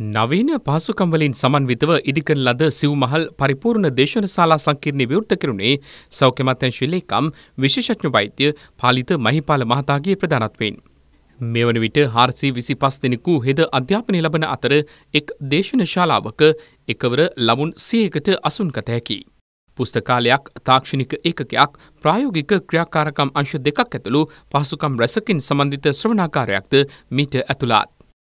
නවීන පහසුකම්වලින් සමන්විතව ඉදිකරන ලද සිව්මහල් පරිපූර්ණ දේශන ශාලා සංකීර්ණය විවෘත කෙරුණේ සෞඛ්‍ය මත්‍යංශ ලේකම් විශේෂඥ වෛද්‍ය පාලිත මහිපාල මහතාගේ ප්‍රධානත්වයෙන්. මෙවන විට හාරසී විසි පස් දෙනෙකු හෙද අධ්‍යාපනය ලබන අතර එක් දේශන ශාලාවක එකවර ළමුන් සියකට අසුන්කත හැකි. පුස්තකාලයක් තාක්ෂණික ඒකකයක් ප්‍රායෝගික ක්‍රියාකාරකම් අංශ දෙකක් ඇතුළු පහසුකම් රැසකින් සමන්ධිත ශ්‍රවණාකාරයක්ද මීට ඇතුළත්.